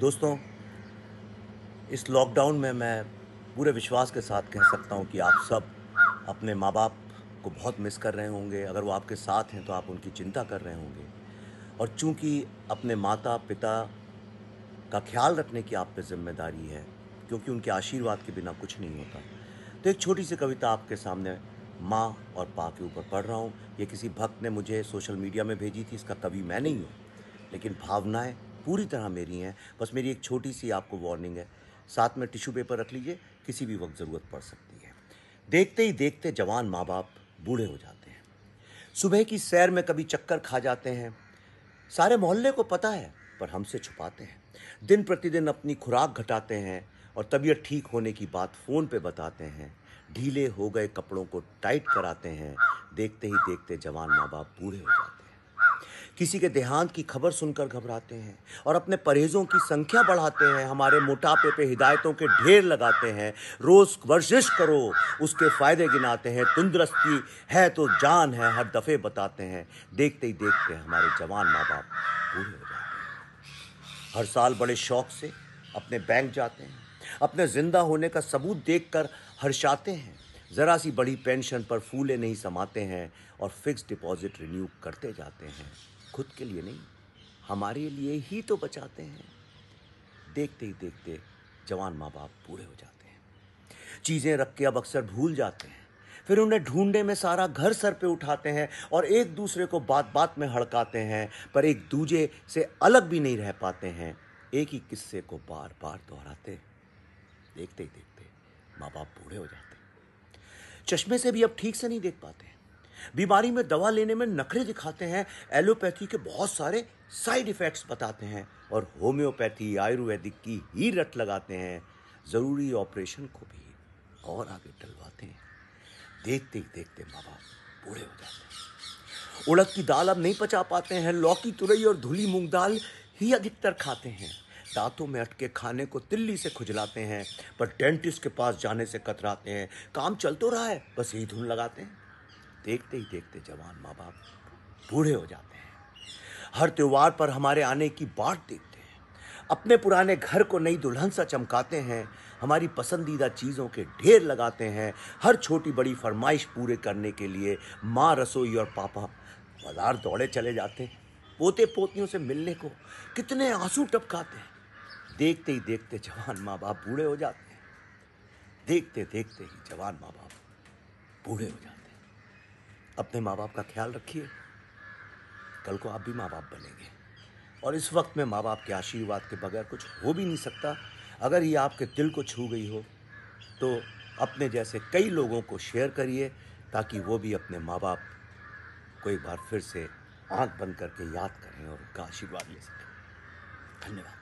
दोस्तों इस लॉकडाउन में मैं पूरे विश्वास के साथ कह सकता हूँ कि आप सब अपने माँ बाप को बहुत मिस कर रहे होंगे अगर वो आपके साथ हैं तो आप उनकी चिंता कर रहे होंगे और चूंकि अपने माता पिता का ख्याल रखने की आप पे जिम्मेदारी है क्योंकि उनके आशीर्वाद के बिना कुछ नहीं होता तो एक छोटी सी कविता आपके सामने माँ और पा के ऊपर पढ़ रहा हूँ ये किसी भक्त ने मुझे सोशल मीडिया में भेजी थी इसका कवि मैं नहीं हूँ लेकिन भावनाएं पूरी तरह मेरी हैं बस मेरी एक छोटी सी आपको वार्निंग है साथ में टिश्यू पेपर रख लीजिए किसी भी वक्त ज़रूरत पड़ सकती है देखते ही देखते जवान माँ बाप बूढ़े हो जाते हैं सुबह की सैर में कभी चक्कर खा जाते हैं सारे मोहल्ले को पता है पर हमसे छुपाते हैं दिन प्रतिदिन अपनी खुराक घटाते हैं और तबीयत ठीक होने की बात फ़ोन पे बताते हैं ढीले हो गए कपड़ों को टाइट कराते हैं देखते ही देखते जवान माँ बाप बूढ़े हो जाते हैं किसी के देहांत की खबर सुनकर घबराते हैं और अपने परहेज़ों की संख्या बढ़ाते हैं हमारे मोटापे पे हिदायतों के ढेर लगाते हैं रोज़ वर्जिश करो उसके फ़ायदे गिनाते हैं तंदुरुस्ती है तो जान है हर दफ़े बताते हैं देखते ही देखते हमारे जवान माँ बाप बूढ़े हो जाते हैं हर साल बड़े शौक से अपने बैंक जाते हैं अपने ज़िंदा होने का सबूत कर हर्षाते हैं ज़रा सी बड़ी पेंशन पर फूले नहीं समाते हैं और फिक्स डिपॉजिट रिन्यू करते जाते हैं खुद के लिए नहीं हमारे लिए ही तो बचाते हैं देखते ही देखते जवान माँ बाप बूढ़े हो जाते हैं चीज़ें रख के अब अक्सर भूल जाते हैं फिर उन्हें ढूंढने में सारा घर सर पे उठाते हैं और एक दूसरे को बात बात में हड़काते हैं पर एक दूजे से अलग भी नहीं रह पाते हैं एक ही किस्से को बार बार दोहराते देखते ही देखते माँ बाप बूढ़े हो जाते चश्मे से भी अब ठीक से नहीं देख पाते हैं बीमारी में दवा लेने में नखरे दिखाते हैं एलोपैथी के बहुत सारे साइड इफ़ेक्ट्स बताते हैं और होम्योपैथी आयुर्वेदिक की ही रट लगाते हैं ज़रूरी ऑपरेशन को भी और आगे टलवाते हैं देखते ही देखते माँ बाप बूढ़े हो जाते हैं उड़द की दाल अब नहीं पचा पाते हैं लौकी तुरई और धुली मूंग दाल ही अधिकतर खाते हैं दांतों में अटके खाने को तिल्ली से खुजलाते हैं पर डेंटिस्ट के पास जाने से कतराते हैं काम चल तो रहा है बस यही धुन लगाते हैं देखते ही देखते जवान माँ बाप बूढ़े हो जाते हैं हर त्यौहार पर हमारे आने की बाट देखते हैं अपने पुराने घर को नई दुल्हन सा चमकाते हैं हमारी पसंदीदा चीज़ों के ढेर लगाते हैं हर छोटी बड़ी फरमाइश पूरे करने के लिए माँ रसोई और पापा बाजार दौड़े चले जाते हैं पोते पोतियों से मिलने को कितने आंसू टपकाते हैं देखते ही देखते जवान माँ बाप बूढ़े हो जाते हैं देखते देखते ही जवान माँ बाप बूढ़े हो जाते हैं अपने माँ बाप का ख्याल रखिए कल को आप भी माँ बाप बनेंगे और इस वक्त में माँ बाप के आशीर्वाद के बगैर कुछ हो भी नहीं सकता अगर ये आपके दिल को छू गई हो तो अपने जैसे कई लोगों को शेयर करिए ताकि वो भी अपने माँ बाप को एक बार फिर से आंख बंद करके याद करें और उनका आशीर्वाद ले सकें धन्यवाद